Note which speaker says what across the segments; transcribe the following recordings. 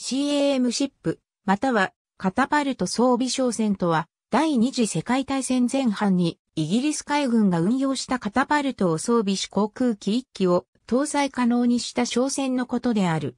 Speaker 1: CAM シップ、またはカタパルト装備商船とは、第二次世界大戦前半にイギリス海軍が運用したカタパルトを装備し航空機1機を搭載可能にした商船のことである。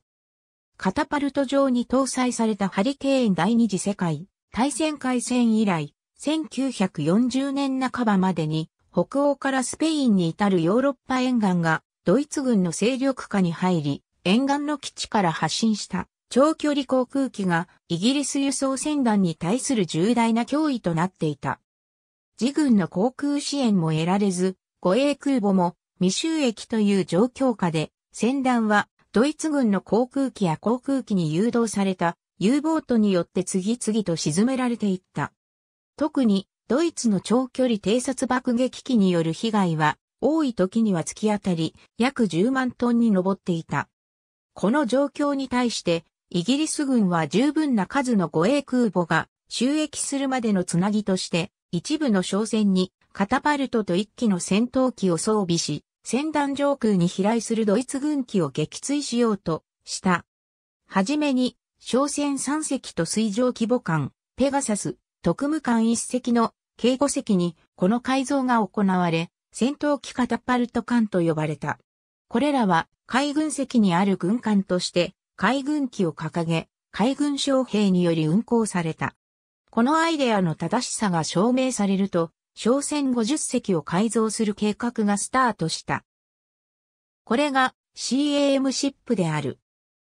Speaker 1: カタパルト上に搭載されたハリケーン第二次世界大戦開戦以来、1940年半ばまでに北欧からスペインに至るヨーロッパ沿岸がドイツ軍の勢力下に入り、沿岸の基地から発進した長距離航空機がイギリス輸送船団に対する重大な脅威となっていた。自軍の航空支援も得られず、護衛空母も未収益という状況下で、船団はドイツ軍の航空機や航空機に誘導された U ボートによって次々と沈められていった。特にドイツの長距離偵察爆撃機による被害は多い時には突き当たり約10万トンに上っていた。この状況に対してイギリス軍は十分な数の護衛空母が収益するまでのつなぎとして、一部の商船にカタパルトと一機の戦闘機を装備し、船団上空に飛来するドイツ軍機を撃墜しようとした。はじめに、商船3隻と水上規模艦、ペガサス、特務艦1隻の警護隻にこの改造が行われ、戦闘機カタパルト艦と呼ばれた。これらは海軍隻にある軍艦として海軍機を掲げ、海軍将兵により運行された。このアイデアの正しさが証明されると、商船50隻を改造する計画がスタートした。これが CAM シップである。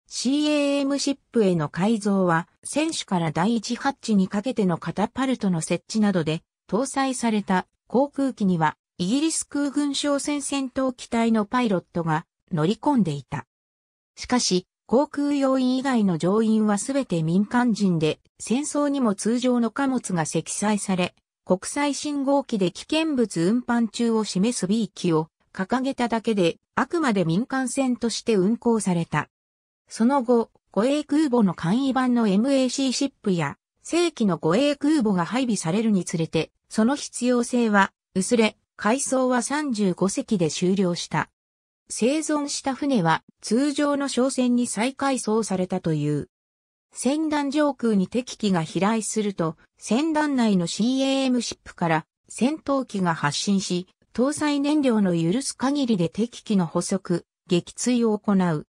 Speaker 1: CAM シップへの改造は、選手から第1ハッチにかけてのカタパルトの設置などで、搭載された航空機には、イギリス空軍商船戦闘機隊のパイロットが乗り込んでいた。しかし、航空要員以外の乗員はすべて民間人で、戦争にも通常の貨物が積載され、国際信号機で危険物運搬中を示す B 機を掲げただけで、あくまで民間船として運航された。その後、護衛空母の簡易版の MAC シップや、正規の護衛空母が配備されるにつれて、その必要性は、薄れ、改装は35隻で終了した。生存した船は通常の商船に再改装されたという。船団上空に敵機が飛来すると、船団内の CAM シップから戦闘機が発進し、搭載燃料の許す限りで敵機の捕捉、撃墜を行う。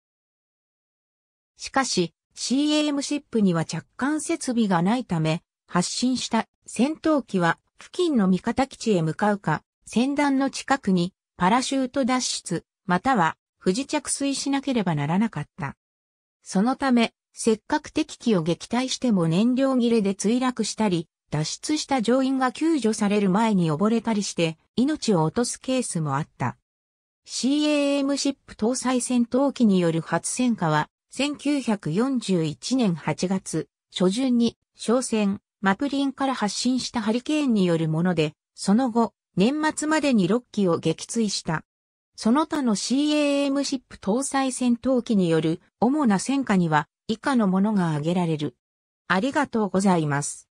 Speaker 1: しかし、CAM シップには着艦設備がないため、発進した戦闘機は付近の味方基地へ向かうか、船団の近くにパラシュート脱出、または不時着水しなければならなかった。そのため、せっかく敵機を撃退しても燃料切れで墜落したり、脱出した乗員が救助される前に溺れたりして命を落とすケースもあった。CAM シップ搭載戦闘機による初戦火は、1941年8月、初旬に、商船、マプリンから発進したハリケーンによるもので、その後、年末までに6機を撃墜した。その他の CAM シップ搭載戦闘機による主な戦果には以下のものが挙げられる。ありがとうございます。